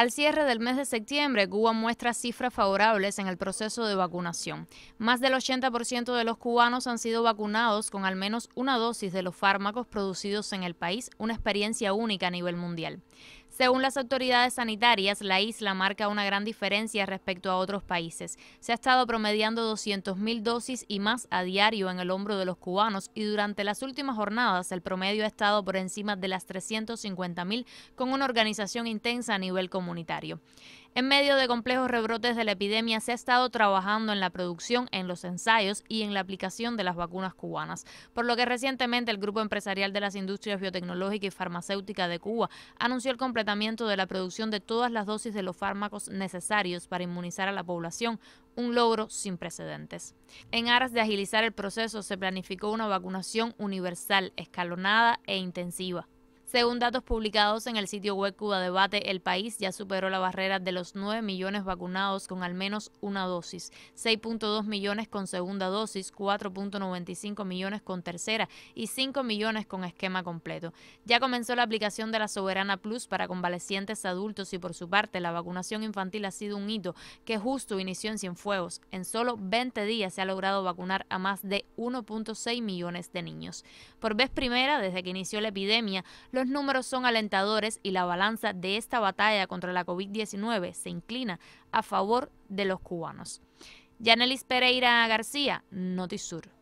Al cierre del mes de septiembre, Cuba muestra cifras favorables en el proceso de vacunación. Más del 80% de los cubanos han sido vacunados con al menos una dosis de los fármacos producidos en el país, una experiencia única a nivel mundial. Según las autoridades sanitarias, la isla marca una gran diferencia respecto a otros países. Se ha estado promediando 200.000 dosis y más a diario en el hombro de los cubanos y durante las últimas jornadas el promedio ha estado por encima de las 350.000 con una organización intensa a nivel comunitario. En medio de complejos rebrotes de la epidemia, se ha estado trabajando en la producción, en los ensayos y en la aplicación de las vacunas cubanas, por lo que recientemente el Grupo Empresarial de las Industrias Biotecnológicas y Farmacéuticas de Cuba anunció el completamiento de la producción de todas las dosis de los fármacos necesarios para inmunizar a la población, un logro sin precedentes. En aras de agilizar el proceso, se planificó una vacunación universal, escalonada e intensiva según datos publicados en el sitio web Cuba Debate, el país ya superó la barrera de los 9 millones vacunados con al menos una dosis, 6.2 millones con segunda dosis, 4.95 millones con tercera y 5 millones con esquema completo. Ya comenzó la aplicación de la Soberana Plus para convalecientes adultos y por su parte la vacunación infantil ha sido un hito que justo inició en Cienfuegos. En solo 20 días se ha logrado vacunar a más de 1.6 millones de niños. Por vez primera desde que inició la epidemia, los números son alentadores y la balanza de esta batalla contra la COVID-19 se inclina a favor de los cubanos. Yanelis Pereira García, Notisur.